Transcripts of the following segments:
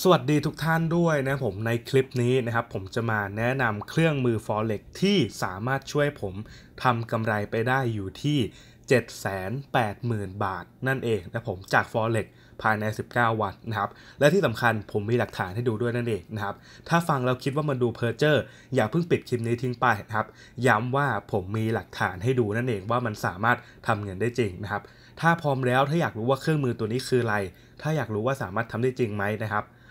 สวัสดีทุกท่านด้วยนะผมในคลิปนี้นะครับ ผมจะมาแนะนำเครื่องมือ Forex ที่สามารถช่วยผมทำกำไรไปได้อยู่ที่ 780,000 บาทนั่นเองนะผมจาก Forex ภายใน 19 วันนะครับและที่สำคัญผมมีหลักฐานให้ดูด้วยนั่นเองนะครับ ถ้าฟังเราคิดว่ามันดูเพอร์เจอร์อย่าเพิ่งปิดคลิปนี้ทิ้งไปนะครับ ย้ำว่าผมมีหลักฐานให้ดูนั่นเองว่ามันสามารถทำเงินได้จริงนะครับถ้าพร้อมแล้วถ้าอยากรู้ว่าเครื่องมือตัวนี้คืออะไร ถ้าอยากรู้ว่าสามารถทำได้จริงไหมนะครับ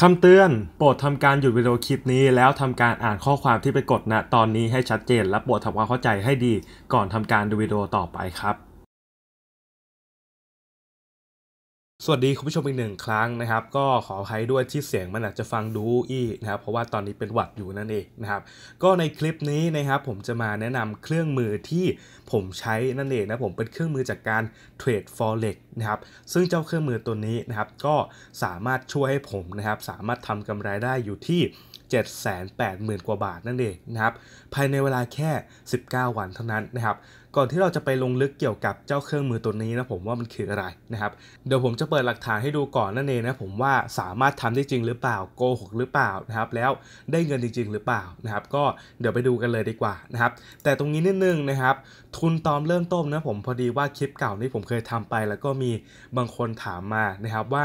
คำเตือน โปรดทำการหยุดวิดีโอคลิปนี้แล้วทำการอ่านข้อความที่ไปกดณนะตอนนี้ให้ชัดเจนและโปรดทำความเข้าใจให้ดีก่อนทำการดูวิดีโอต่อไปครับสวัสดีคุณผู้ชมอีกหนึ่งครั้งนะครับ ก็ขออภัยด้วยที่เสียงมันอาจจะฟังดูอีนะครับ เพราะว่าตอนนี้เป็นหวัดอยู่นั่นเองนะครับ ก็ในคลิปนี้นะครับ ผมจะมาแนะนำเครื่องมือที่ผมใช้นั่นเองนะผมเป็นเครื่องมือจากการเทรด forex นะครับซึ่งเจ้าเครื่องมือตัวนี้นะครับ ก็สามารถช่วยให้ผมนะครับสามารถทำกำไรได้อยู่ที่ 780,000กว่าบาทนั่นเองนะครับ ภายในเวลาแค่ 19 วันเท่านั้นนะครับก่อนที่เราจะไปลงลึกเกี่ยวกับเจ้าเครื่องมือตัวนี้นะผมว่ามันคืออะไรนะครับ เดี๋ยวผมจะเปิดหลักฐานให้ดูก่อนนั่นเองนะผมว่าสามารถทำได้จริงหรือเปล่าโกหกหรือเปล่านะครับ แล้วได้เงินจริงๆ หรือเปล่านะครับ ก็เดี๋ยวไปดูกันเลยดีกว่านะครับ แต่ตรงนี้นิดนึงนะครับ ทุนตอมเริ่มต้นนะผมพอดีว่าคลิปเก่านี่ผมเคยทำไป แล้วก็มีบางคนถามมานะครับ ว่า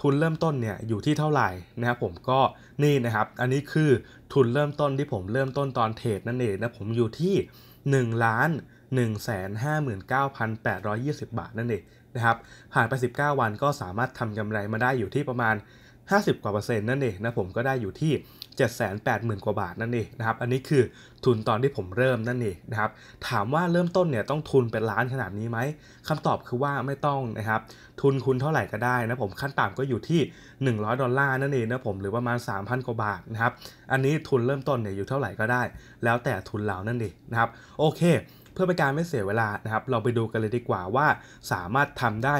ทุนเริ่มต้นเนี่ยอยู่ที่เท่าไหร่นะครับผมก็นี่นะครับ อันนี้คือทุนเริ่มต้นที่ผมเริ่มต้นตอนเทรดนั่นเองนะผมอยู่ที่1ล้าน159,820 บาทนั่นเองนะครับผ่านไป 19 วันก็สามารถทำกำไรมาได้อยู่ที่ประมาณ 50กว่าเปอร์เซ็นต์นั่นเองนะผมก็ได้อยู่ที่ 780,000 กว่าบาทนั่นเองนะครับ อันนี้คือทุนตอนที่ผมเริ่มนั่นเองนะครับ ถามว่าเริ่มต้นเนี่ยต้องทุนเป็นล้านขนาดนี้ไหมคำตอบคือว่าไม่ต้องนะครับ ทุนคุณเท่าไหร่ก็ได้นะผม ขั้นต่ำก็อยู่ที่ 100ดอลลาร์นั่นเองนะผม หรือประมาณ 3,000กว่าบาทนะครับ อันนี้ทุนเริ่มต้นเนี่ยอยู่เท่าไหร่ก็ได้ แล้วแต่ทุนเรานั่นเองนะครับ โอเค เพื่อเป็นการไม่เสียเวลานะครับ เราไปดูกันเลยดีกว่าว่าสามารถทำได้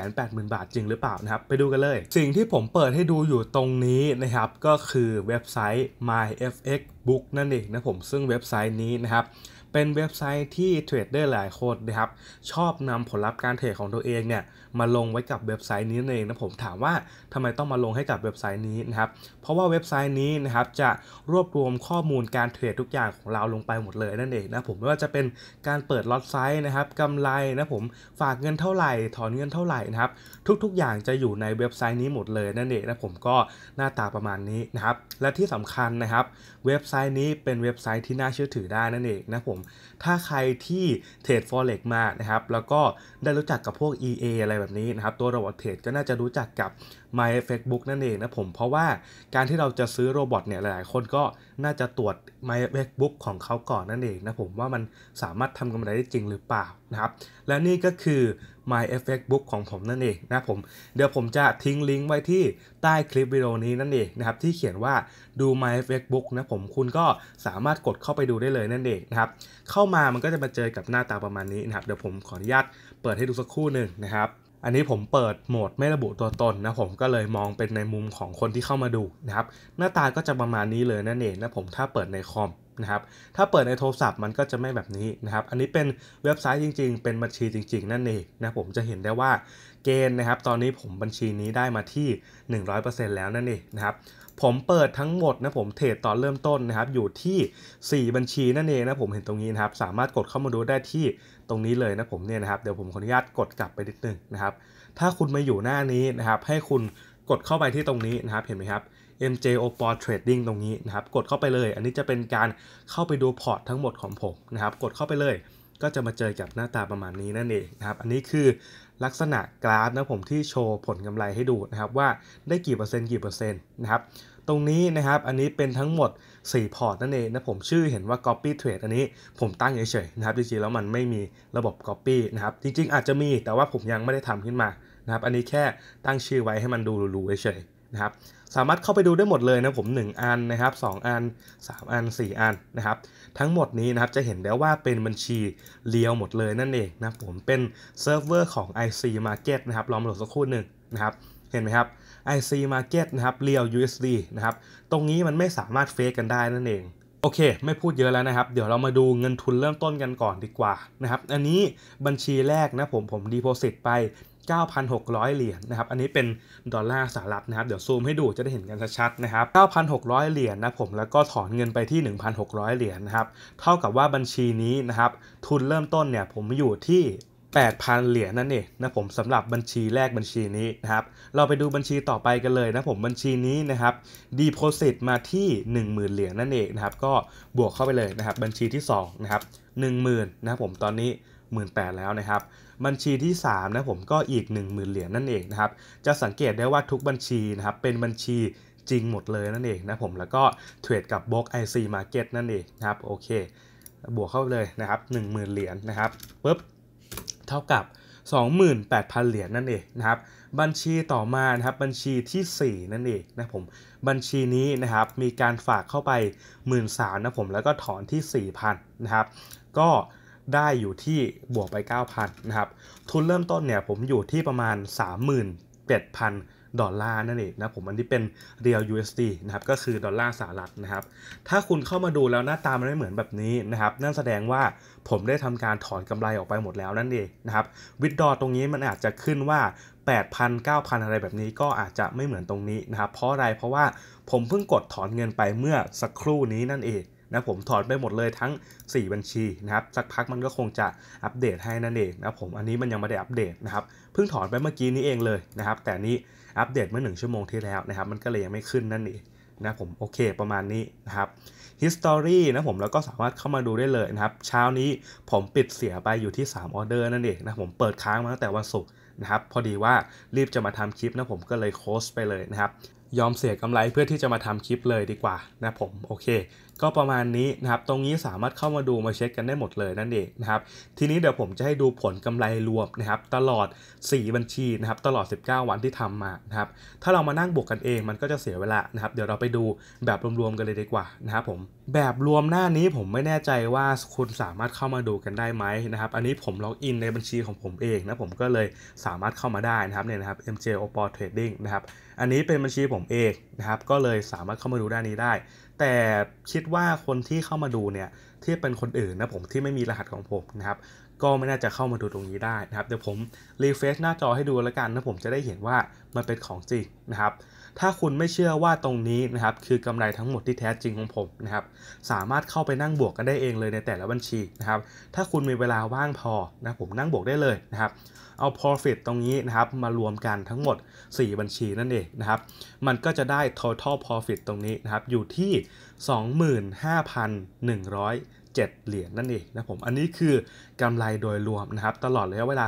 780,000 บาทจริงหรือเปล่านะครับ ไปดูกันเลย สิ่งที่ผมเปิดให้ดูอยู่ตรงนี้นะครับ ก็คือเว็บไซต์ myfx Book นั่นเองนะผมซึ่งเว็บไซต์นี้นะครับ เป็นเว็บไซต์ที่เทรดเดอร์หลายคนนะครับชอบนำผลลัพธ์การเทรดของตัวเองเนี่ยมาลงไว้กับเว็บไซต์นี้นั่นเองนะผมถามว่าทำไมต้องมาลงให้กับเว็บไซต์นี้นะครับเพราะว่าเว็บไซต์นี้นะครับ จะรวบรวมข้อมูลการเทรดทุกอย่างของเราลงไปหมดเลย นั่นเองนะผมไม่ว่าจะเป็นการเปิดล็อตไซต์นะครับกำไรนะผมฝากเงินเท่าไหร่ถอนเงินเท่าไหร่นะครับ ทุกๆ อย่างจะอยู่ในเว็บไซต์นี้หมดเลย นั่นเองนะผมก็หน้าตาประมาณนี้นะครับและที่สำคัญนะครับเว็บไซต์นี้เป็นเว็บไซต์ที่น่าเชื่อถือได้นั่นเองนะผม ถ้าใครที่เทรด Forex มานะครับแล้วก็ได้รู้จักกับพวก EA อะไรแบบนี้นะครับ ตัวโรบอทเทรดก็น่าจะรู้จักกับ My Facebook นั่นเองนะผม เพราะว่าการที่เราจะซื้อโรบอทเนี่ย หลาย ๆ คนก็น่าจะตรวจ My Facebook ของเขาก่อนนั่นเองนะผมว่ามันสามารถทำกำไรได้จริงหรือเปล่านะครับ และนี่ก็คือ My f f e c t Book ของผมนั่นเองนะผม เดี๋ยวผมจะทิ้งลิงก์ไว้ที่ใต้คลิปวิดีโอนี้นั่นเองนะครับที่เขียนว่าดู My f f e c t Book นะผมคุณก็สามารถกดเข้าไปดูได้เลยนั่นเองนะครับเข้ามามันก็จะมาเจอกับหน้าตาประมาณนี้นะครับเดี๋ยวผมขออนุญาตเปิดให้ดูสักคู่หนึ่งนะครับ อันนี้ผมเปิดโหมดไม่ระบุตัวตนนะผมก็เลยมองเป็นในมุมของคนที่เข้ามาดูนะครับ หน้าตาก็จะประมาณนี้เลยนั่นเองนะผมถ้าเปิดในคอมนะครับ ถ้าเปิดในโทรศัพท์มันก็จะไม่แบบนี้นะครับ อันนี้เป็นเว็บไซต์จริงๆ เป็นบัญชีจริงๆ นั่นเองนะผมจะเห็นได้ว่าเกณฑ์นะครับ ตอนนี้ผมบัญชีนี้ได้มาที่ 100%แล้วนั่นเองนะครับผมเปิดทั้งหมดนะผมเทรดตอนเริ่มต้นนะครับ อยู่ที่ 4 บัญชีนั่นเองนะผมเห็นตรงนี้นะครับ สามารถกดเข้ามาดูได้ที่ตรงนี้เลยนะผมเนี่ยนะครับเดี๋ยวผมขออนุญาตกดกลับไปนิดนึงนะครับถ้าคุณมาอยู่หน้านี้นะครับให้คุณกดเข้าไปที่ตรงนี้นะครับเห็นไหมครับ MJO p o r Trading ตรงนี้นะครับ กดเข้าไปเลย อันนี้จะเป็นการเข้าไปดูพอร์ตทั้งหมดของผมนะครับกดเข้าไปเลยก็จะมาเจอกับหน้าตาประมาณนี้นั่นเองนะครับ อันนี้คือลักษณะกราฟนะผมที่โชว์ผลกำไรให้ดูนะครับว่าได้กี่เปอร์เซ็นต์กี่เปอร์เซ็นต์นะครับตรงนี้นะครับอันนี้เป็นทั้งหมด 4 พอร์ตนั่นเองนะผมชื่อเห็นว่า Copy Trade อันนี้ผมตั้งเฉยๆนะครับจริงๆแล้วมันไม่มีระบบ Copy นะครับ จริงๆ อาจจะมีแต่ว่าผมยังไม่ได้ทำขึ้นมานะครับ อันนี้แค่ตั้งชื่อไว้ให้มันดูหรูๆเฉยๆนะครับสามารถเข้าไปดูได้หมดเลยนะผม 1 อันนะครับ2อัน 3 อัน 4 อันนะครับทั้งหมดนี้นะครับจะเห็นได้ว่าเป็นบัญชีเลียวหมดเลยนั่นเองนะผมเป็นเซิร์ฟเวอร์ของ IC Market นะครับลองมาโหลดสักครู่หนึ่งนะครับเห็นไหมครับ IC Market นะครับเลียว USD นะครับตรงนี้มันไม่สามารถเฟกกันได้นั่นเอง โอเคไม่พูดเยอะแล้วนะครับ เดี๋ยวเรามาดูเงินทุนเริ่มต้นกันก่อนดีกว่านะครับอันนี้บัญชีแรกนะผมผมดีโพสิตไป9,600 เหรียญนะครับ อันนี้เป็นดอลลาร์สหรัฐนะครับ เดี๋ยวซูมให้ดูจะได้เห็นกันชัดๆนะครับ 9,600 เหรียญนนะผมแล้วก็ถอนเงินไปที่ 1,600 เหรียญนนะครับ เท่ากับว่าบัญชีนี้นะครับ ทุนเริ่มต้นเนี่ยผมอยู่ที่ 8,000 เหรียญนั่นเองนะผมสำหรับบัญชีแรกบัญชีนี้นะครับ เราไปดูบัญชีต่อไปกันเลยนะผมบัญชีนี้นะครับดีโพสิตมาที่ 10,000 เหรียญนั่นเองนะครับ ก็บวกเข้าไปเลยนะครับบัญชีที่2นะครับ 10,000 นะครับผมตอนนี้ 18,000 แล้วนะครับบัญชีที่ 3 นะผมก็อีก10,000เหรียญนั่นเองนะครับ จะสังเกตได้ว่าทุกบัญชีนะครับ เป็นบัญชีจริงหมดเลยนั่นเองนะผม แล้วก็เทรดกับบล็อก IC Market นั่นเองนะครับโอเคบวกเข้าเลยนะครับ10,000เหรียญนะครับปุ๊บเท่ากับ 28,000เหรียญนั่นเองนะครับบัญชีต่อมานะครับ บัญชีที่ 4 นั่นเองนะผม บัญชีนี้นะครับมีการฝากเข้าไป1 3ื่นนะผม แล้วก็ถอนที่4,000นะครับก็ได้อยู่ที่บวกไป 9,000 นะครับ ทุนเริ่มต้นเนี่ย ผมอยู่ที่ประมาณ 3 8 0 0 0 ดอลลาร์นั่นเองนะผมอันนี้เป็นเรียล USD นะครับก็คือ ดอลลาร์สหรัฐนะครับ ถ้าคุณเข้ามาดูแล้วหน้าตามันไม่เหมือนแบบนี้ นะครับ นั่นแสดงว่าผมได้ทำการถอนกำไรออกไปหมดแล้วนั่นเองนะครับ วิดดอตรงนี้มันอาจจะขึ้นว่า 8,000 9,000 อะไรแบบนี้ ก็อาจจะไม่เหมือนตรงนี้นะครับเพราะอะไรเพราะว่าผมเพิ่งกดถอนเงินไปเมื่อสักครู่นี้นั่นเองนะผมถอนไปหมดเลยทั้ง 4 บัญชีนะครับสักพักมันก็คงจะอัปเดตให้นั่นเองนะผมอันนี้มันยังไม่ได้อัปเดตนะครับเพิ่งถอนไปเมื่อกี้นี้เองเลยนะครับ แต่นี้อัปเดตเมื่อ1ชั่วโมงที่แล้วนะครับมันก็เลยยังไม่ขึ้นนั่นเองนะผมโอเคประมาณนี้นะครับ history นะผมแล้วก็สามารถเข้ามาดูได้เลยนะครับ เช้านี้ผมปิดเสียไปอยู่ที่3ออเดอร์นั่นเองนะผมเปิดค้างมาตั้งแต่วันศุกร์นะครับพอดีว่ารีบจะมาทำคลิปนะผมก็เลยโคสไปเลยนะครับยอมเสียกำไรเพื่อที่จะมาทำคลิปเลยดีกว่านะผมโอเคก็ประมาณนี้นะครับ ตรงนี้สามารถเข้ามาดูมาเช็คกันได้หมดเลยนั่นเองนะครับ ทีนี้เดี๋ยวผมจะให้ดูผลกำไรรวมนะครับตลอด 4 บัญชีนะครับ ตลอด 19 วันที่ทำมานะครับ ถ้าเรามานั่งบวกกันเอง มันก็จะเสียเวลานะครับ เดี๋ยวเราไปดูแบบรวมๆกันเลยดีกว่านะครับผม แบบรวมหน้านี้ผมไม่แน่ใจว่าคุณสามารถเข้ามาดูกันได้ไหมนะครับ อันนี้ผมล็อกอินในบัญชีของผมเองนะผมก็เลยสามารถเข้ามาได้นะครับเนี่ยนะครับ MJ Oppo Trading นะครับ อันนี้เป็นบัญชีผมเองนะครับ ก็เลยสามารถเข้ามาดูด้านนี้ได้แต่คิดว่าคนที่เข้ามาดูเนี่ย ที่เป็นคนอื่นนะผมที่ไม่มีรหัสของผมนะครับ ก็ไม่น่าจะเข้ามาดูตรงนี้ได้นะครับเดี๋ยวผมรีเฟซหน้าจอให้ดูแล้วกันนะผมจะได้เห็นว่ามันเป็นของจริงนะครับถ้าคุณไม่เชื่อว่าตรงนี้นะครับคือกำไรทั้งหมดที่แท้จริงของผมนะครับสามารถเข้าไปนั่งบวกกันได้เองเลยในแต่ละบัญชีนะครับถ้าคุณมีเวลาว่างพอนะผมนั่งบวกได้เลยนะครับเอา profit ตรงนี้นะครับมารวมกันทั้งหมด 4 บัญชีนั่นเองนะครับมันก็จะได้ total profit ตรงนี้นะครับอยู่ที่ 25,100 7เหรียญนั่นเองนะผมอันนี้คือกำไรโดยรวมนะครับตลอดระยะเวลา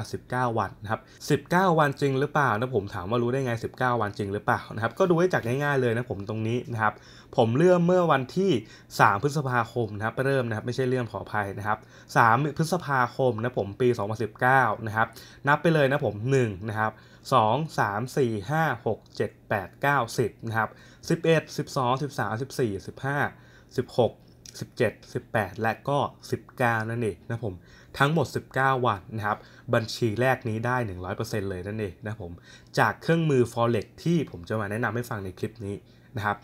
19 วันนะครับ19 วันจริงหรือเปล่านะผมถามว่ารู้ได้ไง 19 วันจริงหรือเปล่านะครับก็ดูได้จากง่ายๆเลยนะผมตรงนี้นะครับผมเริ่มเมื่อวันที่ 3 พฤษภาคมนะครับเริ่มนะครับไม่ใช่เรื่องขออภัยนะครับ3พฤษภาคมนะผมปี 2019นะครับนับไปเลยนะผม1นะครับ2 3 4 5 6 7 8 9 10นะครับ11 12 13 14 15 16 17 18 และก็ 19 นั่นเองนะผม ทั้งหมด 19 วันนะครับ บัญชีแรกนี้ได้ 100%เลยนั่นเองนะผม จากเครื่องมือ forex ที่ผมจะมาแนะนำให้ฟังในคลิปนี้นะครับ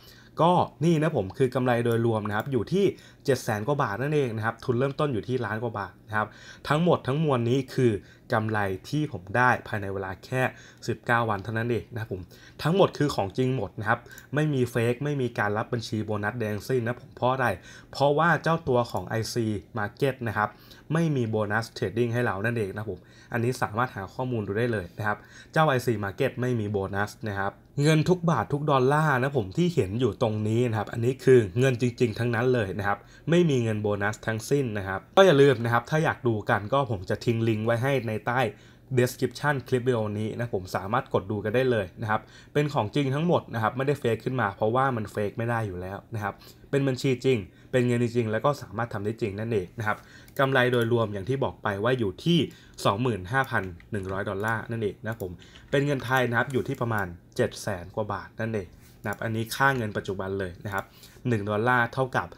ก็นี่นะผมคือกำไรโดยรวมนะครับ อยู่ที่ 7 0 0 0 0 0กว่าบาทนั่นเองนะครับ ทุนเริ่มต้นอยู่ที่ล้านกว่าบาทนะครับ ทั้งหมดทั้งมวลนี้คือกำไรที่ผมได้ภายในเวลาแค่ 19 วันเท่านั้นเองนะครับผมทั้งหมดคือของจริงหมดนะครับไม่มีเฟกไม่มีการรับบัญชีโบนัสแดงสิ้นนะผมเพราะอะไรเพราะว่าเจ้าตัวของ IC Market นะครับ ไม่มีโบนัสเทรดดิ้งให้เรานั่นเองนะผมอันนี้สามารถหาข้อมูลดูได้เลยนะครับเจ้า IC Market ไม่มีโบนัสนะครับ เงินทุกบาททุกดอลลาร์นะผมที่เห็นอยู่ตรงนี้นะครับอันนี้คือเงินจริงๆ ทั้งนั้นเลยนะครับไม่มีเงินโบนัสทั้งสิ้นนะครับก็อย่าลืมนะครับถ้าอยากดูกันก็ผมจะทิ้งลิงก์ไว้ให้ในใต้ description คลิปวิดีโอนี้นะผมสามารถกดดูกันได้เลยนะครับเป็นของจริงทั้งหมดนะครับไม่ได้เฟกขึ้นมา เพราะว่ามันเฟกไม่ได้อยู่แล้วนะครับเป็นบัญชีจริง เป็นเงินจริง แล้วก็สามารถทำได้จริงนั่นเองนะครับกำไรโดยรวมอย่างที่บอกไปว่าอยู่ที่25,100ดอลลาร์นั่นเองนะผมเป็นเงินไทยนะครับอยู่ที่ประมาณ 7 0 0แสนกว่าบาทนั่นเองนะครับอันนี้ค่าเงินปัจจุบันเลยนะครับ1ดอลลาร์เท่ากับ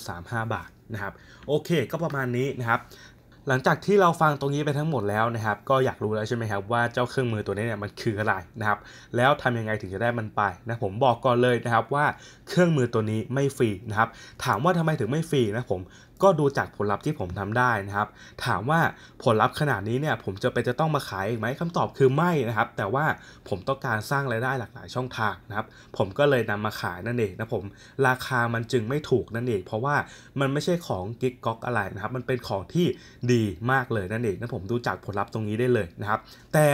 31.35 บาทนะครับโอเคก็ประมาณนี้นะครับหลังจากที่เราฟังตรงนี้ไปทั้งหมดแล้วนะครับ ก็อยากรู้แล้วใช่ไหมครับว่าเจ้าเครื่องมือตัวนี้เนี่ยมันคืออะไรนะครับแล้วทำยังไงถึงจะได้มันไปนะผมบอกก่อนเลยนะครับว่าเครื่องมือตัวนี้ไม่ฟรีนะครับถามว่าทำไมถึงไม่ฟรีนะผมก็ดูจากผลลัพธ์ที่ผมทำได้นะครับ ถามว่าผลลัพธ์ขนาดนี้เนี่ย ผมจะไปจะต้องมาขายอีกไหมคำตอบคือไม่นะครับ แต่ว่าผมต้องการสร้างรายได้หลากหลายช่องทางนะครับ ผมก็เลยนำมาขายนั่นเองนะผมราคามันจึงไม่ถูกนั่นเอง เพราะว่ามันไม่ใช่ของกิ๊กก๊อกอะไรนะครับ มันเป็นของที่ดีมากเลยนั่นเองนะผมดูจากผลลัพธ์ตรงนี้ได้เลยนะครับ แต่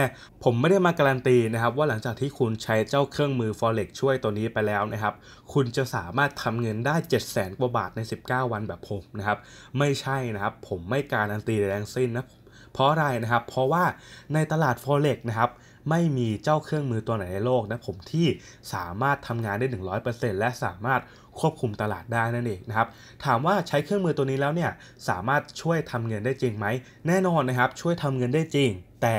ผมไม่ได้มาการันตีนะครับ ว่าหลังจากที่คุณใช้เจ้าเครื่องมือ forex ช่วยตัวนี้ไปแล้วนะครับ คุณจะสามารถทำเงินได้ 7 0 0 0 0 0กว่าบาทใน 19 วันแบบผมนะครับไม่ใช่นะครับ ผมไม่การันตีแดทั้งสิ้นนะเพราะอะไร นะครับ เพราะว่าในตลาด Forex นะครับไม่มีเจ้าเครื่องมือตัวไหนในโลกนะผมที่สามารถทำงานได้ 100%และสามารถควบคุมตลาดได้นั่นเองนะครับถามว่าใช้เครื่องมือตัวนี้แล้วเนี่ยสามารถช่วยทำเงินได้จริงไหมแน่นอนนะครับช่วยทำเงินได้จริง แต่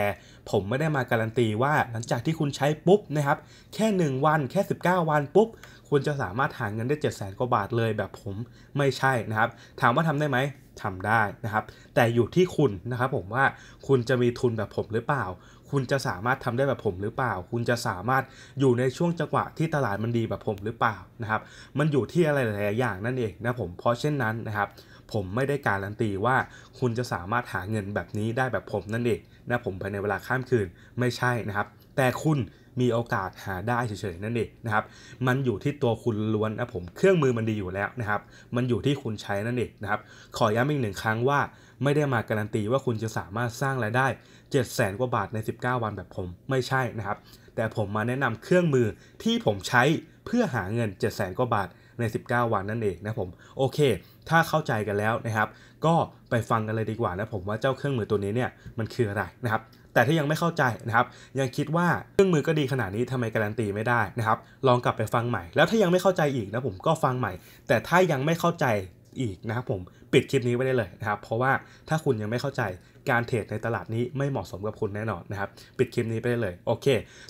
ผมไม่ได้มาการันตีว่าหลังจากที่คุณใช้ปุ๊บนะครับแค่1วันแค่ 19 วันปุ๊บคุณจะสามารถหาเงินได้ 7 0 0 0 0กว่าบาทเลยแบบผมไม่ใช่นะครับ ถามว่าทำได้ไหมทำได้นะครับแต่อยู่ที่คุณนะครับผมว่าคุณจะมีทุนแบบผมหรือเปล่า คุณจะสามารถทำได้แบบผมหรือเปล่า คุณจะสามารถอยู่ในช่วงจังหวะที่ตลาดมันดีแบบผมหรือเปล่านะครับมันอยู่ที่อะไรหลายอย่างนั่นเองนะผมเพราะเช่นนั้นนะครับ ผมไม่ได้การันตีว่า คุณจะสามารถหาเงินแบบนี้ได้แบบผมนั่นเองนะผมภายในเวลาข้ามคืนไม่ใช่นะครับ แต่คุณมีโอกาสหาได้เฉยๆนั่นเองนะครับ มันอยู่ที่ตัวคุณล้วนนะผม เครื่องมือมันดีอยู่แล้วนะครับ มันอยู่ที่คุณใช้นั่นเองนะครับ ขอย้ำอีกหนึ่งครั้งว่า ไม่ได้มาการันตีว่าคุณจะสามารถสร้างรายได้7 0 0แสนกว่าบาทใน 19 วันแบบผมไม่ใช่นะครับ แต่ผมมาแนะนำเครื่องมือที่ผมใช้เพื่อหาเงิน 7 0 0แสนกว่าบาทใน 19 วันนั่นเองนะผม โอเค ถ้าเข้าใจกันแล้วนะครับ ก็ไปฟังกันเลยดีกว่านะผมว่าเจ้าเครื่องมือตัวนี้เนี่ยมันคืออะไรนะครับแต่ถ้ายังไม่เข้าใจนะครับยังคิดว่าเครื่องมือก็ดีขนาดนี้ทำไมการันตีไม่ได้นะครับ ลองกลับไปฟังใหม่แล้วถ้ายังไม่เข้าใจอีกนะผมก็ฟังใหม่ แต่ถ้ายังไม่เข้าใจอีกนะครับผมปิดคลิปนี้ไว้ได้เลยนะครับเพราะว่าถ้าคุณยังไม่เข้าใจการเทรดในตลาดนี้ไม่เหมาะสมกับคุณแน่นอนนะครับ ปิดคลิปนี้ไปได้เลยโอเค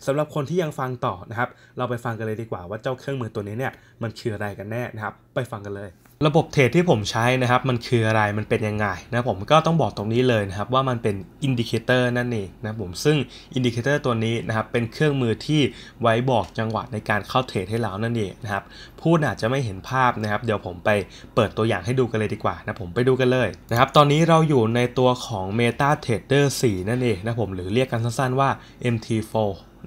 สำหรับคนที่ยังฟังต่อนะครับ เราไปฟังกันเลยดีกว่าว่าเจ้าเครื่องมือตัวนี้เนี่ยมันคืออะไรกันแน่นะครับ ไปฟังกันเลยระบบเทรดที่ผมใช้นะครับ มันคืออะไรมันเป็นยังไงนะผมก็ต้องบอกตรงนี้เลยนะครับว่ามันเป็นอินดิเคเตอร์นั่นเองนะผมซึ่งอินดิเคเตอร์ตัวนี้นะครับเป็นเครื่องมือที่ไว้บอกจังหวะในการเข้าเทรดให้เรานั่นเองนะครับพูดอาจจะไม่เห็นภาพนะครับเดี๋ยวผมไปเปิดตัวอย่างให้ดูกันเลยดีกว่านะผมไปดูกันเลยนะครับตอนนี้เราอยู่ในตัวของ Meta Trader 4 นั่นเองนะผมหรือเรียกกันสั้นๆว่า MT4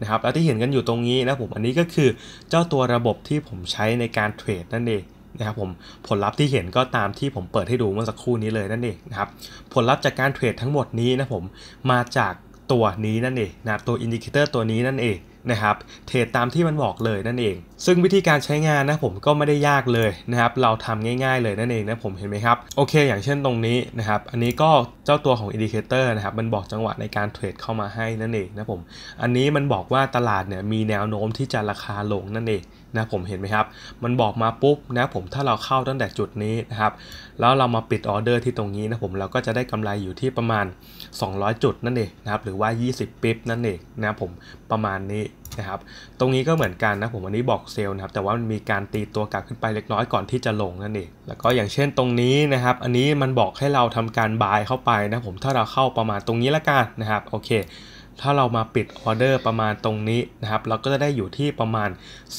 นะครับแล้วที่เห็นกันอยู่ตรงนี้นะผมอันนี้ก็คือเจ้าตัวระบบที่ผมใช้ในการเทรดนั่นเองนะครับผมผลลัพธ์ที่เห็นก็ตามที่ผมเปิดให้ดูเมื่อสักครู่นี้เลยนั่นเองนะครับผลลัพธ์จากการเทรดทั้งหมดนี้นะผมมาจากตัวนี้นั่นเองนะตัวอินดิเคเตอร์ตัวนี้นั่นเองนะครับเทรดตามที่มันบอกเลยนั่นเอง ซึ่งวิธีการใช้งานนะผมก็ไม่ได้ยากเลย นะครับ เราทำง่ายๆเลยนั่นเอง นะผมเห็นไหมครับโอเคอย่างเช่นตรงนี้นะครับ อันนี้ก็เจ้าตัวของอินดิเคเตอร์นะครับมันบอกจังหวะในการเทรดเข้ามาให้นั่นเองนะผมอันนี้มันบอกว่าตลาดเนี่ยมีแนวโน้มที่จะราคาลงนั่นเองนะผมเห็นไหมครับ มันบอกมาปุ๊บนะผมถ้าเราเข้าตั้งแต่จุดนี้นะครับแล้วเรามาปิดออเดอร์ที่ตรงนี้นะผมเราก็จะได้กำไรอยู่ที่ประมาณ 200 จุดนั่นเองนะครับหรือว่า 20ปิ๊บนั่นเองนะผมประมาณนี้นะครับ ตรงนี้ก็เหมือนกันนะ ผมวันนี้บอกเซลล์นะครับแต่ว่ามันมีการตีตัวกลับขึ้นไปเล็กน้อยก่อนที่จะลงนั่นเองแล้วก็อย่างเช่นตรงนี้นะครับ อันนี้มันบอกให้เราทำการบายเข้าไปนะผมถ้าเราเข้าประมาณตรงนี้ละกันนะครับโอเคถ้าเรามาปิดออเดอร์ประมาณตรงนี้นะครับ เราก็จะได้อยู่ที่ประมาณ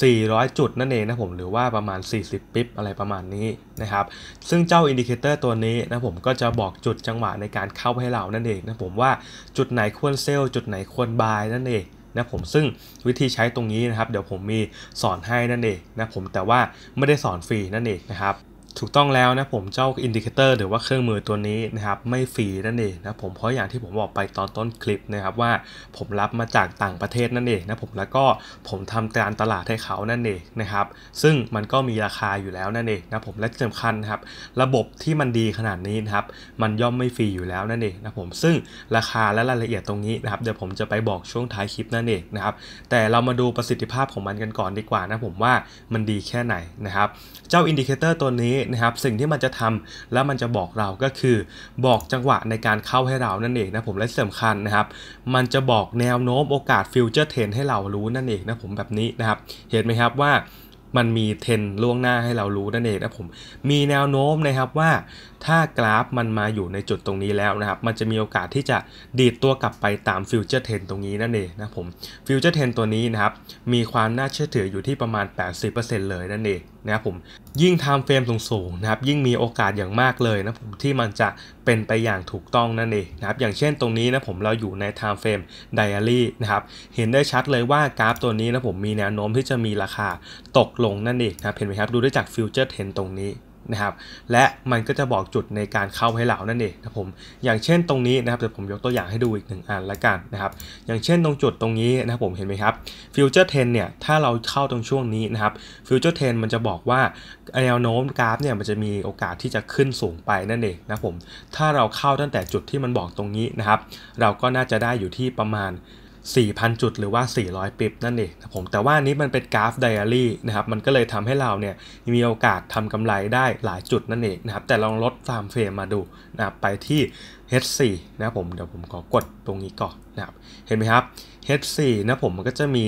400 จุดนั่นเองนะผมหรือว่าประมาณ 40 ปิ๊บอะไรประมาณนี้นะครับ ซึ่งเจ้าอินดิเคเตอร์ตัวนี้นะผมก็จะบอกจุดจังหวะในการเข้าให้เรานั่นเองนะผมว่าจุดไหนควรเซลล์จุดไหนควรบายนั่นเองนะผมซึ่งวิธีใช้ตรงนี้นะครับ เดี๋ยวผมมีสอนให้นั่นเองนะผมแต่ว่าไม่ได้สอนฟรีนั่นเองนะครับถูกต้องแล้วนะผมเจ้าอินดิเคเตอร์หรือว่าเครื่องมือตัวนี้นะครับไม่ฟรีนั่นเองนะผมเพราะอย่างที่ผมบอกไปตอนต้นคลิปนะครับว่าผมรับมาจากต่างประเทศนั่นเองนะผมแล้วก็ผมทำการตลาดให้เขานั่นเองนะครับซึ่งมันก็มีราคาอยู่แล้วนั่นเองนะผมและสำคัญครับระบบที่มันดีขนาดนี้นะครับมันย่อมไม่ฟรีอยู่แล้วนั่นเองนะผมซึ่งราคาและรายละเอียดตรงนี้นะครับเดี๋ยวผมจะไปบอกช่วงท้ายคลิปนั่นเองนะครับแต่เรามาดูประสิทธิภาพของมันกันก่อนดีกว่านะผมว่ามันดีแค่ไหนนะครับเจ้าอินดิเคเตอร์ตัวนี้นะครับสิ่งที่มันจะทำแล้วมันจะบอกเราก็คือ บอกจังหวะในการเข้าให้เรานั่นเองนะผมและสำคัญนะครับ มันจะบอกแนวโน้มโอกาสฟิวเจอร์เทนให้เรารู้นั่นเองนะผมแบบนี้นะครับ เห็นไหมครับว่ามันมีเทนล่วงหน้าให้เรารู้นั่นเองนะผมมีแนวโน้มนะครับว่าถ้ากราฟมันมาอยู่ในจุดตรงนี้แล้วนะครับ มันจะมีโอกาสที่จะดีดตัวกลับไปตามฟิวเจอร์เทนตรงนี้นั่นเองนะผม ฟิวเจอร์เทนตัวนี้นะครับ มีความน่าเชื่อถืออยู่ที่ประมาณ 80%เลยนั่นเองนะครับผม ยิ่งไทม์เฟรมสูงๆนะครับ ยิ่งมีโอกาสอย่างมากเลยนะผมที่มันจะเป็นไปอย่างถูกต้องนั่นเองนะครับ อย่างเช่นตรงนี้นะผมเราอยู่ในไทม์เฟรมไดอารี่นะครับ เห็นได้ชัดเลยว่ากราฟตัวนี้นะผมมีแนวโน้มที่จะมีราคาตกลงนั่นเองนะครับ เห็นไหมครับดูได้จากฟิวเจอร์เทนตรงนี้นะครับและมันก็จะบอกจุดในการเข้าให้เรานั่นเองนะผมอย่างเช่นตรงนี้นะครับเดี๋ยวผมยกตัวอย่างให้ดูอีกหนึ่งอันละกันนะครับอย่างเช่นตรงจุดตรงนี้นะครับผมเห็นไหมครับฟิวเจอร์เทนเนี่ยถ้าเราเข้าตรงช่วงนี้นะครับฟิวเจอร์เทนมันจะบอกว่าแนวโน้มกราฟเนี่ยมันจะมีโอกาสที่จะขึ้นสูงไปนั่นเองนะผมถ้าเราเข้าตั้งแต่จุดที่มันบอกตรงนี้นะครับเราก็น่าจะได้อยู่ที่ประมาณ4,000 จุดหรือว่า 400ปิบนั่นเองนะผมแต่ว่านี้มันเป็นกราฟไดอารี่นะครับมันก็เลยทำให้เราเนี่ยมีโอกาสทำกำไรได้หลายจุดนั่นเองนะครับแต่ลองลดตามเฟรมมาดูนะครับไปที่ H4 นะผมเดี๋ยวผมขอกดตรงนี้ก่อนนะครับเห็นไหมครับ H4 นะผมมันก็จะมี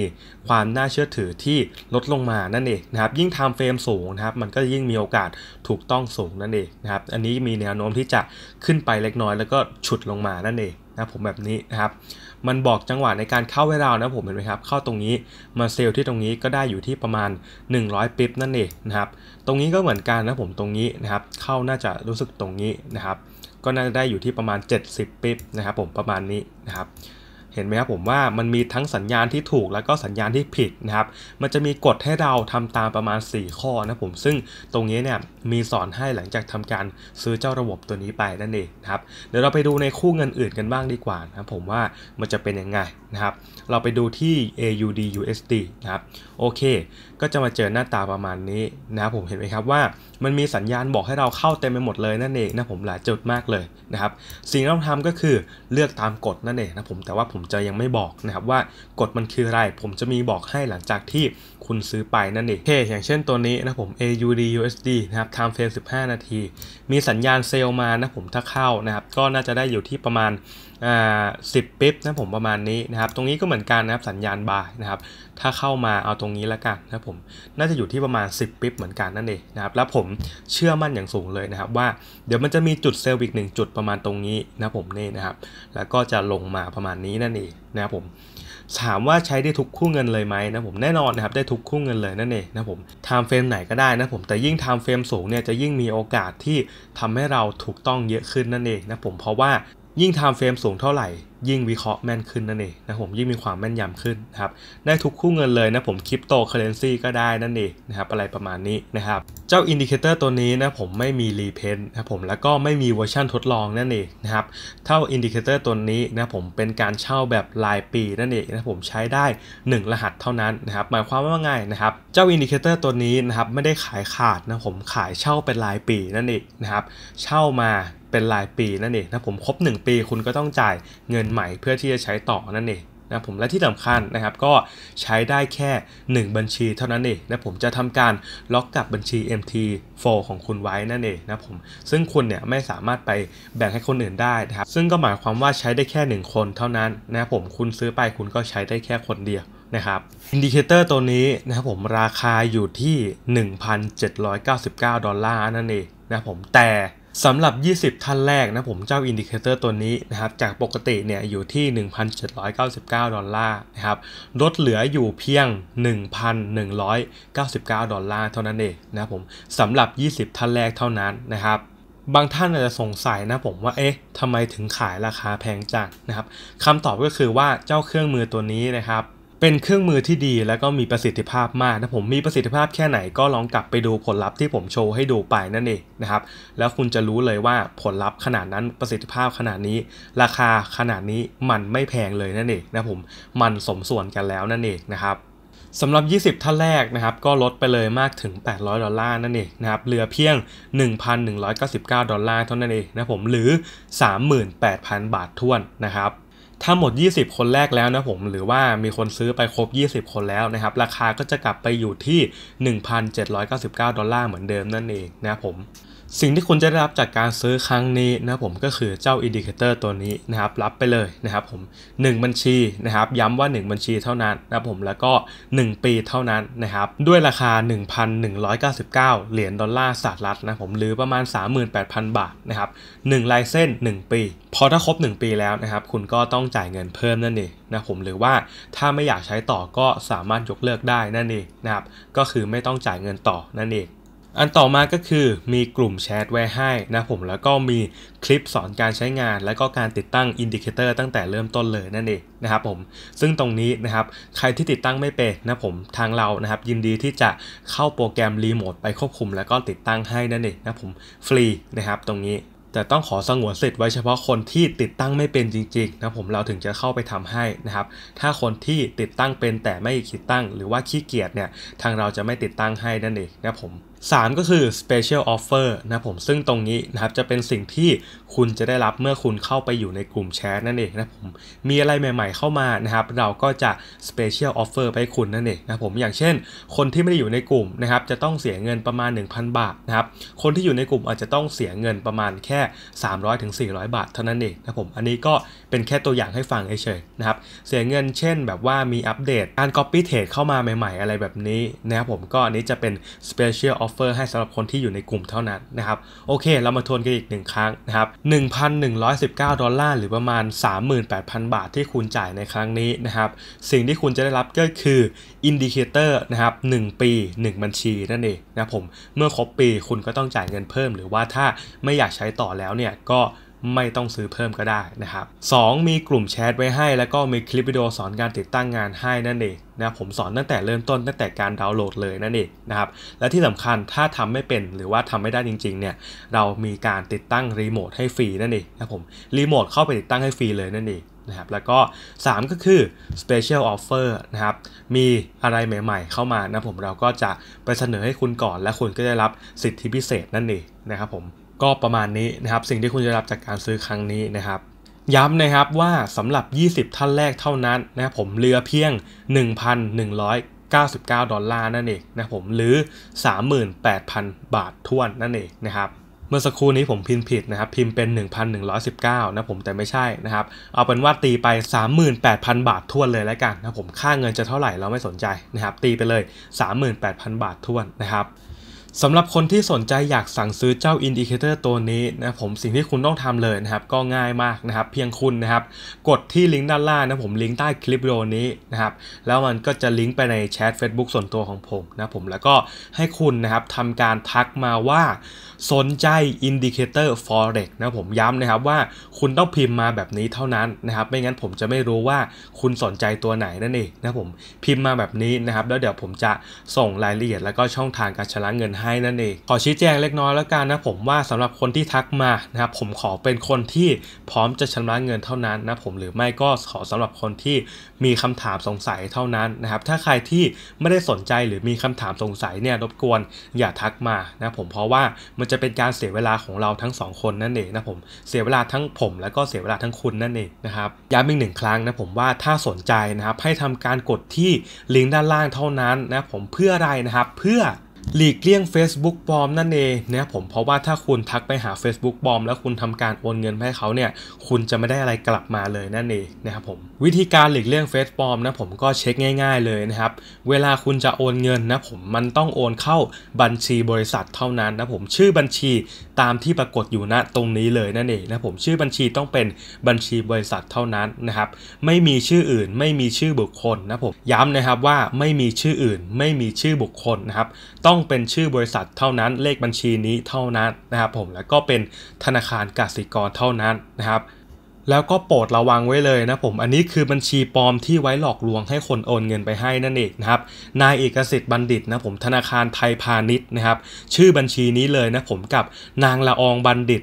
ความน่าเชื่อถือที่ลดลงมานั่นเองนะครับยิ่งทำเฟรมสูงนะครับมันก็ยิ่งมีโอกาสถูกต้องสูงนั่นเองนะครับอันนี้มีแนวโน้มที่จะขึ้นไปเล็กน้อยแล้วก็ฉุดลงมานั่นเองนะผมแบบนี้นะครับมันบอกจังหวะในการเข้าไว้เรานะผมเห็นไหมครับเข้าตรงนี้มาเซลที่ตรงนี้ก็ได้อยู่ที่ประมาณ 100ปิ๊บนั่นเองนะครับ ตรงนี้ก็เหมือนกันนะผมตรงนี้นะครับ เข้าน่าจะรู้สึกตรงนี้นะครับ ก็น่าจะได้อยู่ที่ประมาณ 70ปิ๊บนะครับ ผมประมาณนี้นะครับเห็นไหมครับผมว่ามันมีทั้งสัญญาณที่ถูกแล้วก็สัญญาณที่ผิดนะครับ มันจะมีกฎให้เราทำตามประมาณ 4 ข้อนะผมซึ่งตรงนี้เนี่ยมีสอนให้หลังจากทำการซื้อเจ้าระบบตัวนี้ไปนั่นเองนะครับเดี๋ยวเราไปดูในคู่เงินอื่นกันบ้างดีกว่านะผมว่ามันจะเป็นยังไงะครับเราไปดูที่ AUD USD นะครับ โอเค ก็จะมาเจอหน้าตาประมาณนี้นะครับผมเห็นไหมครับว่ามันมีสัญญาณบอกให้เราเข้าเต็มไปหมดเลยนั่นเองนะผมหลายจุดมากเลยนะครับสิ่งที่เราทำก็คือเลือกตามกฎนั่นเองนะผมแต่ว่าผมจะยังไม่บอกนะครับว่ากฎมันคืออะไร ผมจะมีบอกให้หลังจากที่คุณซื้อไปนั่นเองเคอย่างเช่นตัวนี้นะผม AUD USD นะครับ time frame 15 นาที มีสัญญาณเซลล์มานะผมถ้าเข้านะครับก็น่าจะได้อยู่ที่ประมาณสิบปิ๊บนะผมประมาณนี้นะครับตรงนี้ก็เหมือนกันนะครับสัญญาณบายนะครับถ้าเข้ามาเอาตรงนี้แล้วกันนะผมน่าจะอยู่ที่ประมาณ 10ปิ๊บเหมือนกันนั่นเองนะครับแล้วผมเชื่อมั่นอย่างสูงเลยนะครับ ว่าเดี๋ยวมันจะมีจุดเซลล์อีกหนึ่งจุดประมาณตรงนี้นะผมนี่นะครับ แล้วก็จะลงมาประมาณนี้นั่นเองนะครับผมถามว่าใช้ได้ทุกคู่เงินเลยไหมนะผมแน่นอนนะครับได้ทุกคู่เงินเลยนั่นเองนะผมไทม์เฟรมไหนก็ได้นะผมแต่ยิ่งไทม์เฟรมสูงเนี่ยจะยิ่งมีโอกาสที่ทำให้เราถูกต้องเยอะขึ้นนั่นเองนะผมเพราะว่ายิ่งไทม์เฟรมสูงเท่าไหร่ ยิ่งวิเคราะห์แม่นขึ้นนั่นเองนะผมยิ่งมีความแม่นยำขึ้นนะครับได้ทุกคู่เงินเลยนะผมคริปโตเคอเรนซีก็ได้นั่นเองนะครับอะไรประมาณนี้นะครับเจ้าอินดิเคเตอร์ตัวนี้นะผมไม่มีรีเพนนะผมแล้วก็ไม่มีเวอร์ชันทดลองนั่นเองนะครับเท่าอินดิเคเตอร์ตัวนี้นะผมเป็นการเช่าแบบรายปีนั่นเองนะผมใช้ได้ 1 รหัสเท่านั้นนะครับหมายความว่าไงนะครับเจ้าอินดิเคเตอร์ตัวนี้นะครับไม่ได้ขายขาดนะผมขายเช่าเป็นรายปีนั่นเองนะครับเช่ามาเป็นรายปีนั่นเองนะผมครบ 1 ปีคุณก็ต้องจ่ายเงินใหม่ เพื่อที่จะใช้ต่อนั่นเองนะผมและที่สำคัญนะครับก็ใช้ได้แค่1บัญชีเท่านั้นเองนะ ผมจะทำการล็อกกับบัญชี MT4 ของคุณไว้นั่นเองนะ ผม ซึ่ง คุณเนี่ยไม่สามารถไปแบ่งให้คนอื่นได้นะครับซึ่งก็หมายความว่าใช้ได้แค่ 1 คนเท่านั้นนะผมคุณซื้อไปคุณก็ใช้ได้แค่คนเดียวนะครับอินดิเคเตอร์ตัวนี้นะครับผมราคาอยู่ที่1,799ดอลลาร์นั่นเองนะผมแต่สำหรับ 20 ท่านแรก นะ ผม เจ้า อินดิเคเตอร์ ตัวนี้ นะครับ จากปกติ เนี่ย อยู่ที่ 1,799 ดอลลาร์ นะครับ ลด เหลืออยู่เพียง 1,199 ดอลลาร์ เท่านั้นเอง นะผม สำหรับ 20 ท่านแรกเท่านั้น นะครับ บางท่านอาจจะสงสัย นะ ผม ว่า เอ๊ะทำไมถึงขายราคาแพง จัง นะครับคำตอบก็คือว่าเจ้าเครื่องมือตัวนี้ นะครับเป็นเครื่องมือที่ดีและก็มีประสิทธิภาพมากนะผมมีประสิทธิภาพแค่ไหนก็ลองกลับไปดูผลลัพธ์ที่ผมโชว์ให้ดูไปนั่นเองนะครับ แล้วคุณจะรู้เลยว่าผลลัพธ์ขนาดนั้นประสิทธิภาพขนาดนี้ ราคาขนาดนี้มันไม่แพงเลยนั่นเองนะผมมันสมส่วนกันแล้วนั่นเองนะครับสำหรับ 20 ท่าแรกนะครับ ก็ลดไปเลยมากถึง800ดอลลาร์นั่นเองนะครับเหลือเพียง 1,199ดอลลาร์เท่านั้นเองนะผมหรือ 38,000 บาททวนนะครับถ้าหมด 20 คนแรกแล้วนะผมหรือว่ามีคนซื้อไปครบ 20 คนแล้วนะครับ ราคาก็จะกลับไปอยู่ที่ 1,799ดอลลาร์เหมือนเดิมนั่นเองนะผมสิ่งที่คุณจะได้รับจากการซื้อครั้งนี้นะผมก็คือเจ้าอินดิเคเตอร์ตัวนี้นะครับ รับไปเลยนะครับผม 1 บัญชีนะครับ ย้ำว่า 1 บัญชีเท่านั้นนะผมแล้วก็ 1 ปีเท่านั้นนะครับ ด้วยราคา 1,199 เหรียญดอลลาร์สหรัฐนะผมหรือประมาณ 38,000 บาทนะครับ1ลายเส้น 1 ปี พอถ้าครบ 1 ปีแล้วนะครับ คุณก็ต้องจ่ายเงินเพิ่มนั่นเองนะผมหรือว่าถ้าไม่อยากใช้ต่อก็สามารถยกเลิกได้นั่นเองนะครับก็คือไม่ต้องจ่ายเงินต่อนั่นเองอันต่อมาก็คือมีกลุ่มแชทไว้ให้นะผมแล้วก็มีคลิปสอนการใช้งาน และก็การติดตั้งอินดิเคเตอร์ตั้งแต่เริ่มต้นเลยนั่นเองนะครับผม ซึ่งตรงนี้นะครับใครที่ติดตั้งไม่เป็นนะผมทางเรานะครับ ยินดีที่จะเข้าโปรแกรมรีโมทไปควบคุมแล้วก็ติดตั้งให้นั่นเองนะผมฟรีนะครับตรงนี้ แต่ต้องขอสงวนสิทธิ์ไว้เฉพาะคนที่ติดตั้งไม่เป็นจริงๆนะผมเราถึงจะเข้าไปทำให้นะครับถ้าคนที่ติดตั้งเป็น แต่ไม่ติดตั้ง หรือว่าขี้เกียจเนี่ยทางเราจะไม่ติดตั้งให้นั่นเองนะผม3 ก็คือ special offer นะผมซึ่งตรงนี้นะครับจะเป็นสิ่งที่คุณจะได้รับเมื่อคุณเข้าไปอยู่ในกลุ่มแชทนั่นเองนะผมมีอะไรใหม่ๆ เข้ามานะครับเราก็จะ special offer ไปคุณนั่นเองนะผมอย่างเช่นคนที่ไม่ได้อยู่ในกลุ่มนะครับจะต้องเสียเงินประมาณ 1,000 บาทนะครับคนที่อยู่ในกลุ่มอาจจะต้องเสียเงินประมาณแค่ 3 0 0ร้อถึงสี่บาทเท่านั้นเองนะผมอันนี้ก็เป็นแค่ตัวอย่างให้ฟังเฉยๆนะครับเสียเงินเช่น แบบว่ามีอัปเดตการ copy trade เข้ามาใหม่ๆ อะไรแบบนี้นะครับผมก็อันนี้จะเป็น special offer อฟเฟอร์ให้สำหรับคนที่อยู่ในกลุ่มเท่านั้นนะครับ โอเค เรามาทวนกันอีกหนึ่งครั้งนะครับ 1,119 ดอลลาร์หรือประมาณ 38,000 บาทที่คุณจ่ายในครั้งนี้นะครับ สิ่งที่คุณจะได้รับก็คืออินดิเคเตอร์นะครับ 1 ปี 1 บัญชีนั่นเองนะผม เมื่อครบปีคุณก็ต้องจ่ายเงินเพิ่ม หรือว่าถ้าไม่อยากใช้ต่อแล้วเนี่ยก็ไม่ต้องซื้อเพิ่มก็ได้นะครับ2มีกลุ่มแชทไว้ให้ แล้วก็มีคลิปวิดีโอสอนการติดตั้งงานให้นั่นเองนะผมสอนตั้งแต่เริ่มต้นตั้งแต่การดาวน์โหลดเลยนั่นเองนะครับและที่สำคัญถ้าทำไม่เป็นหรือว่าทำไม่ได้จริงๆเนี่ยเรามีการติดตั้งรีโมทให้ฟรีนั่นเองนะผมรีโมทเข้าไปติดตั้งให้ฟรีเลยนั่นเองนะครับแล้วก็ 3 ก็คือ special offer นะครับมีอะไรใหม่ๆเข้ามานะผมเราก็จะไปเสนอให้คุณก่อน และคุณก็ได้รับสิทธิพิเศษนั่นเองนะครับผมก็ประมาณนี้นะครับสิ่งที่คุณจะรับจากการซื้อครั้งนี้นะครับ ย้ำนะครับว่าสำหรับ 20 ท่านแรกเท่านั้นนะผมเรือเพียง 1,199 ดอลลาร์นั่นเองนะผมหรือ 38,000 บาทท่วนนั่นเองนะครับเมื่อสักครู่นี้ผมพิมพ์ผิดนะครับพิมพ์เป็น 1,119 นะผมแต่ไม่ใช่นะครับ เอาเป็นว่าตีไป 38,000 บาททวนเลยแล้วกันนะผมค่าเงินจะเท่าไหร่เราไม่สนใจนะครับ ตีไปเลย 38,000 บาททวนนะครับสำหรับคนที่สนใจอยากสั่งซื้อเจ้าอินดิเคเตอร์ตัวนี้นะผมสิ่งที่คุณต้องทำเลยนะครับ ก็ง่ายมากนะครับ เพียงคุณนะครับ กดที่ลิงก์ด้านล่างนะผมลิงก์ใต้คลิปวิดีโอนี้นะครับ แล้วมันก็จะลิงก์ไปในแชท Facebook ส่วนตัวของผมนะผมแล้วก็ให้คุณนะครับทำการทักมาว่าสนใจ Indicator Forex นะผมย้ำนะครับว่าคุณต้องพิมพ์มาแบบนี้เท่านั้นนะครับไม่งั้นผมจะไม่รู้ว่าคุณสนใจตัวไหนนั่นเองนะผมพิมพ์มาแบบนี้นะครับแล้วเดี๋ยวผมจะส่งรายละเอียดแล้วก็ช่องทางการชำระเงินให้นั่นเองขอชี้แจงเล็กน้อยแล้วกันนะผมว่าสำหรับคนที่ทักมานะครับ ผมขอเป็นคนที่พร้อมจะชำระเงินเท่านั้นนะผมหรือไม่ก็ขอสำหรับคนที่มีคำถามสงสัยเท่านั้นนะครับถ้าใครที่ไม่ได้สนใจหรือมีคำถามสงสัยเนี่ยรบกวนอย่าทักมานะผมเพราะว่ามันันจะเป็นการเสียเวลาของเราทั้ง2คนนั่นเองนะผมเสียเวลาทั้งผมแล้วก็เสียเวลาทั้งคุณนั่นเองนะครับย้ำอีกหนึ่งครั้งนะผมว่าถ้าสนใจนะครับ ให้ทำการกดที่ลิงก์ด้านล่างเท่านั้นนะผมเพื่ออะไรนะครับ เพื่อหลีกเลี่ยง Facebook ปลอมนั่นเองนะผมเพราะว่าถ้าคุณทักไปหา Facebook ปลอมแล้ว คุณทำการโอนเงินให้เขาเนี่ย คุณจะไม่ได้อะไรกลับมาเลยนั่นเองนะครับผมวิธีการหลีกเลี่ยงเฟซปลอมนะผมก็เช็คง่ายๆเลยนะครับเวลาคุณจะโอนเงินนะผมมันต้องโอนเข้าบัญชีบริษัทเท่านั้นนะผมชื่อบัญชีตามที่ปรากฏอยู่ณตรงนี้เลยนั่นเองนะผมชื่อบัญชีต้องเป็นบัญชีบริษัทเท่านั้นนะครับไม่มีชื่ออื่นไม่มีชื่อบุคคลนะผมย้ำนะครับว่าไม่มีชื่ออื่นไม่มีชื่อบุคคลนะครับต้องต้องเป็นชื่อบริษัทเท่านั้นเลขบัญชีนี้เท่านั้นนะครับผมแล้วก็เป็นธนาคารกสิกรเท่านั้นนะครับแล้วก็โปรดระวังไว้เลยนะผมอันนี้คือบัญชีปลอมที่ไว้หลอกลวงให้คนโอนเงินไปให้นั่นเองนะครับนายเอกสิทธิ์บัณฑิตนะผมธนาคารไทยพาณิชย์นะครับชื่อบัญชีนี้เลยนะผมกับนางละอองบัณฑิต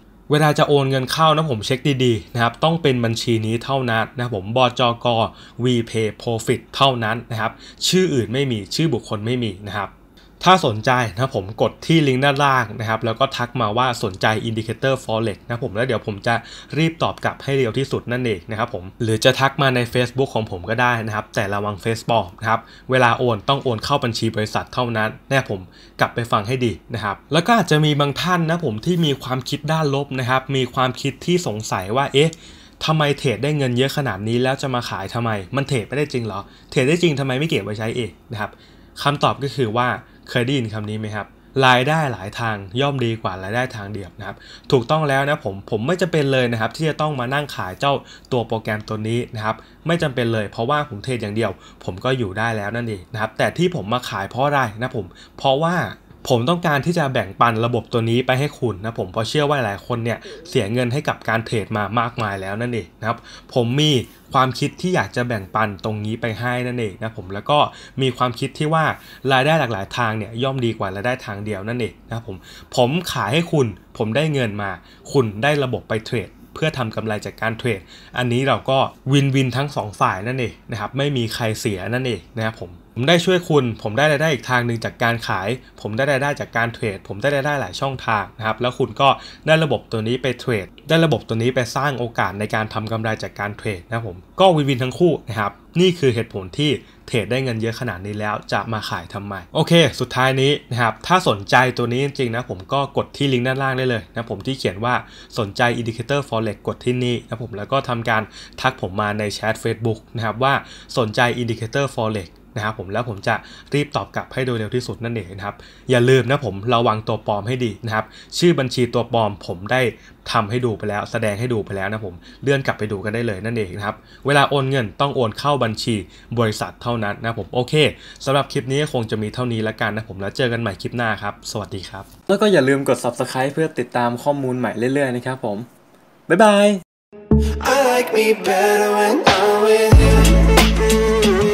เวลาจะโอนเงินเข้านะผมเช็คดี ๆ นะครับ ต้องเป็นบัญชีนี้เท่านั้นนะผมบจก VPay Profit เท่านั้นนะครับ ชื่ออื่นไม่มีชื่อบุคคลไม่มีนะครับถ้าสนใจนะผมกดที่ลิงก์ด้านล่างนะครับแล้วก็ทักมาว่าสนใจอินิเคเตอร์ฟ Forex นะผมแล้วเดี๋ยวผมจะรีบตอบกลับให้เร็วที่สุดนั่นเองนะครับผมหรือจะทักมาใน Facebook ของผมก็ได้นะครับแต่ระวังเฟซบอกนะครับเวลาโอนต้องโอนเข้าบัญชีบริษัทเท่านั้นนะผมกลับไปฟังให้ดีนะครับแล้วก็อาจจะมีบางท่านนะผมที่มีความคิดด้านลบนะครับมีความคิดที่สงสัยว่าเอ๊ะทำไมเทรดได้เงินเยอะขนาดนี้แล้วจะมาขายทำไมมันเทรดไม่ได้จริงเหรอเทรดได้จริงทำไมไม่เก็บไว้ใช้เองนะครับคำตอบก็คือว่าเคยได้ยินคำนี้ไหมครับ รายได้หลายทาง ย่อมดีกว่ารายได้ทางเดียวนะครับ ถูกต้องแล้วนะผม ผมไม่จำเป็นเลยนะครับ ที่จะต้องมานั่งขายเจ้าตัวโปรแกรมตัวนี้นะครับ ไม่จำเป็นเลย เพราะว่าผมเทรดอย่างเดียว ผมก็อยู่ได้แล้วนั่นเองนะครับ แต่ที่ผมมาขายเพราะอะไรนะผม เพราะว่าผมต้องการที่จะแบ่งปันระบบตัวนี้ไปให้คุณนะผมเพราะเชื่อว่าหลายคนเนี่ยเสียเงินให้กับการเทรดมามากมายแล้วนั่นเองนะครับผมมีความคิดที่อยากจะแบ่งปันตรงนี้ไปให้นั่นเองนะผมแล้วก็มีความคิดที่ว่ารายได้หลากหลายทางเนี่ยย่อมดีกว่ารายได้ทางเดียวนั่นเองนะผมผมขายให้คุณผมได้เงินมา คุณได้ระบบไปเทรดเพื่อทำกำไรจากการเทรดอันนี้เราก็ วินวินทั้ง2ฝ่ายนั่นเองนะครับไม่มีใครเสียนั่นเองนะครับผมผมได้ช่วยคุณ ผมได้รายได้อีกทางหนึ่งจากการขาย ผมได้รายได้จากการเทรด ผมได้รายได้หลายช่องทางนะครับ แล้วคุณก็ได้ระบบตัวนี้ไปเทรด ได้ระบบตัวนี้ไปสร้างโอกาสในการทำกำไรจากการเทรดนะผมก็วินวินทั้งคู่นะครับ นี่คือเหตุผลที่เทรดได้เงินเยอะขนาดนี้แล้วจะมาขายทำไม โอเค สุดท้ายนี้นะครับ ถ้าสนใจตัวนี้จริงๆนะผมก็กดที่ลิงก์ด้านล่างได้เลยนะผมที่เขียนว่าสนใจ Indicator Forex กดที่นี่นะผมแล้วก็ทำการทักผมมาในแชท Facebook นะครับว่าสนใจ Indicator Forex นะครับผมแล้วผมจะรีบตอบกลับให้โดยเร็วที่สุดนั่นเองนะครับ อย่าลืมนะผมระวังตัวปลอมให้ดีนะครับ ชื่อบัญชีตัวปลอม ผมได้ทำให้ดูไปแล้วแสดงให้ดูไปแล้วนะผมเลื่อนกลับไปดูกันได้เลยนั่นเองนะครับเวลาโอนเงินต้องโอนเข้าบัญชีบริษัทเท่านั้นนะผมโอเค สำหรับคลิปนี้คงจะมีเท่านี้แล้วกันนะผมแล้วเจอกันใหม่คลิปหน้าครับสวัสดีครับ แล้วก็อย่าลืมกด subscribe เพื่อติดตามข้อมูลใหม่เรื่อยๆนะครับผมบ๊ายบาย I like me better when I'm with you.